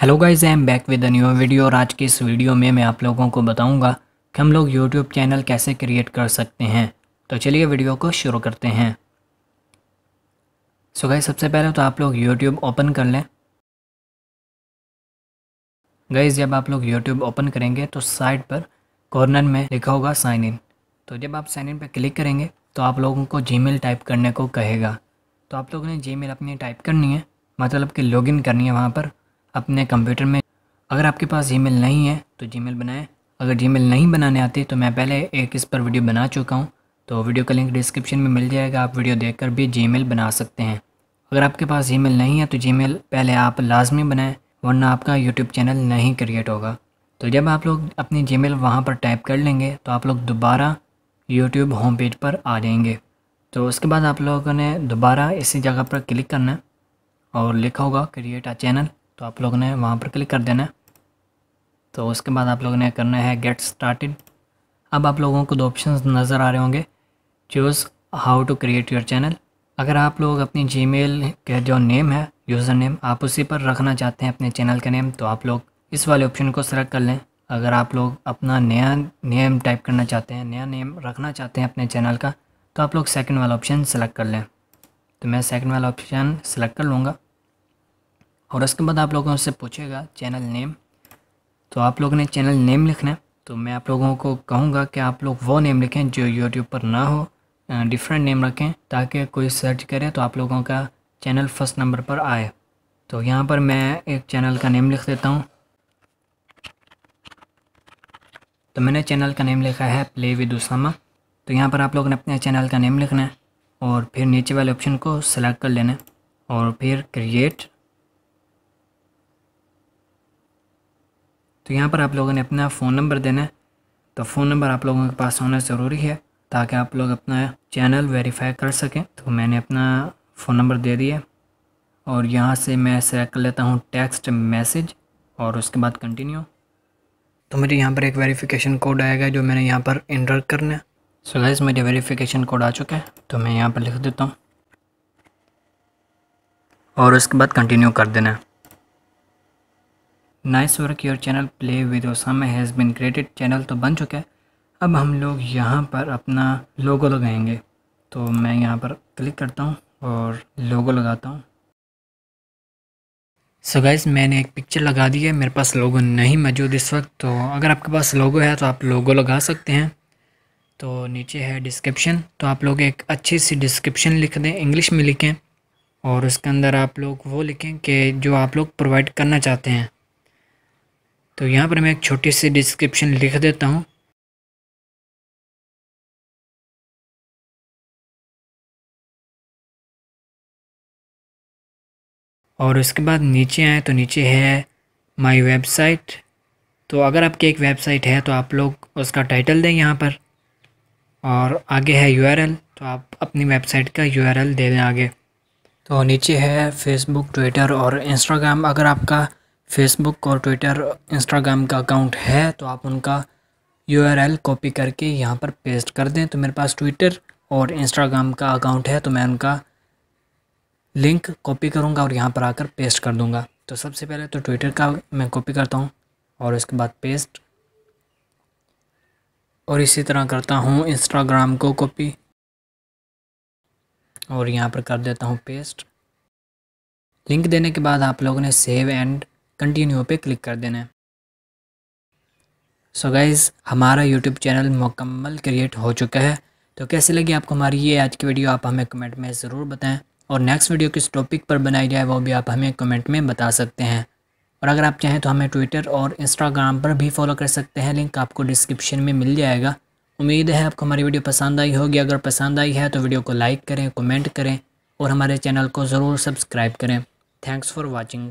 hello guys I am back with a new video और आज के इस वीडियो में मैं आप लोगों को बताऊंगा कि हम लोग यूट्यूब चैनल कैसे क्रिएट कर सकते हैं तो चलिए वीडियो को शुरू करते हैं सो so गाइस सबसे पहले तो आप लोग यूट्यूब ओपन कर लें गाइस जब आप लोग यूट्यूब ओपन करेंगे तो साइड पर कॉर्नर में लिखा होगा साइन इन तो जब आप साइन इन पर क्लिक करेंगे तो आप लोगों को जी टाइप करने को कहेगा तो आप लोगों ने जी अपनी टाइप करनी है मतलब कि लॉगिन करनी है वहाँ पर अपने कंप्यूटर में अगर आपके पास जी नहीं है तो जी बनाएं अगर जी नहीं बनाने आती तो मैं पहले एक इस पर वीडियो बना चुका हूँ तो वीडियो का लिंक डिस्क्रिप्शन में मिल जाएगा आप वीडियो देख कर भी जी बना सकते हैं अगर आपके पास जी नहीं है तो जी पहले आप लाजमी बनाएँ वरना आपका यूट्यूब चैनल नहीं क्रिएट होगा तो जब आप लोग अपनी जी मेल वहाँ पर टाइप कर लेंगे तो आप लोग दोबारा यूट्यूब होम पेज पर आ जाएंगे तो उसके बाद आप लोगों ने दोबारा इसी जगह पर क्लिक करना है और लिखा होगा क्रिएट आ चैनल तो आप लोगों ने वहाँ पर क्लिक कर देना है तो उसके बाद आप लोगों ने करना है गेट स्टार्टेड अब आप लोगों को दो ऑप्शन नज़र आ रहे होंगे choose how to create your channel अगर आप लोग अपनी जी मेल के जो नेम है यूज़र नेम आप उसी पर रखना चाहते हैं अपने चैनल का नेम तो आप लोग इस वाले ऑप्शन को सेलेक्ट कर लें अगर आप लोग अपना नया नेम टाइप करना चाहते हैं नया नेम रखना चाहते हैं अपने चैनल का तो आप लोग सेकंड वाला ऑप्शन सेलेक्ट कर लें तो मैं सेकंड वाला ऑप्शन सेलेक्ट कर लूँगा और उसके बाद आप लोगों से पूछेगा चैनल नेम तो आप लोगों ने चैनल नेम लिखना है तो मैं आप लोगों को कहूँगा कि आप लोग वो नेम लिखें जो यूट्यूब पर ना हो डिफरेंट नेम रखें ताकि कोई सर्च करे तो आप लोगों का चैनल फर्स्ट नंबर पर आए तो यहाँ पर मैं एक चैनल का नेम लिख देता हूँ तो मैंने चैनल का नेम लिखा है प्ले विद उसामा तो यहाँ पर आप लोगों ने अपने चैनल का नेम लिखना है और फिर नीचे वाले ऑप्शन को सेलेक्ट कर लेना है और फिर क्रिएट तो यहाँ पर आप लोगों ने अपना फ़ोन नंबर देना है तो फ़ोन नंबर आप लोगों के पास होना ज़रूरी है ताकि आप लोग अपना चैनल वेरीफाई कर सकें तो मैंने अपना फ़ोन नंबर दे दिया और यहाँ से मैं सेलेक्ट कर लेता हूँ टेक्स्ट मैसेज और उसके बाद कंटिन्यू तो मेरे यहाँ पर एक वेरीफिकेशन कोड आएगा जो मैंने यहाँ पर इंटर करना है सो गैस मेरे वेरीफिकेशन कोड आ चुका है तो मैं यहाँ पर लिख देता हूँ और उसके बाद कंटिन्यू कर देना है nice work your channel play with Osama has been created channel तो बन चुका है अब हम लोग यहाँ पर अपना लोगो लगाएंगे तो मैं यहाँ पर क्लिक करता हूँ और लोगो लगाता हूँ सो so गाइस मैंने एक पिक्चर लगा दी है मेरे पास लोगो नहीं मौजूद इस वक्त तो अगर आपके पास लोगो है तो आप लोगो लगा सकते हैं तो नीचे है डिस्क्रिप्शन तो आप लोग एक अच्छी सी डिस्क्रिप्शन लिख दें इंग्लिश में लिखें और उसके अंदर आप लोग वो लिखें कि जो आप लोग प्रोवाइड करना चाहते हैं तो यहाँ पर मैं एक छोटी सी डिस्क्रिप्शन लिख देता हूँ और उसके बाद नीचे आए तो नीचे है माय वेबसाइट तो अगर आपकी एक वेबसाइट है तो आप लोग उसका टाइटल दें यहाँ पर और आगे है यूआरएल तो आप अपनी वेबसाइट का यूआरएल दे दें आगे तो नीचे है फेसबुक ट्विटर और इंस्टाग्राम अगर आपका फेसबुक और ट्विटर इंस्टाग्राम का अकाउंट है तो आप उनका यू कॉपी करके यहाँ पर पेस्ट कर दें तो मेरे पास ट्विटर और इंस्टाग्राम का अकाउंट है तो मैं उनका लिंक कॉपी करूँगा और यहाँ पर आकर पेस्ट कर दूँगा तो सबसे पहले तो ट्विटर का मैं कॉपी करता हूँ और उसके बाद पेस्ट और इसी तरह करता हूँ इंस्टाग्राम को कॉपी और यहाँ पर कर देता हूँ पेस्ट लिंक देने के बाद आप लोगों ने सेव एंड कंटिन्यू पे क्लिक कर देना है सो so गाइज़ हमारा यूट्यूब चैनल मुकम्मल क्रिएट हो चुका है तो कैसे लगी आपको हमारी ये आज की वीडियो आप हमें कमेंट में ज़रूर बताएं और नेक्स्ट वीडियो किस टॉपिक पर बनाई जाए वो भी आप हमें कमेंट में बता सकते हैं और अगर आप चाहें तो हमें ट्विटर और इंस्टाग्राम पर भी फॉलो कर सकते हैं लिंक आपको डिस्क्रिप्शन में मिल जाएगा उम्मीद है आपको हमारी वीडियो पसंद आई होगी अगर पसंद आई है तो वीडियो को लाइक करें कमेंट करें और हमारे चैनल को ज़रूर सब्सक्राइब करें थैंक्स फॉर वॉचिंग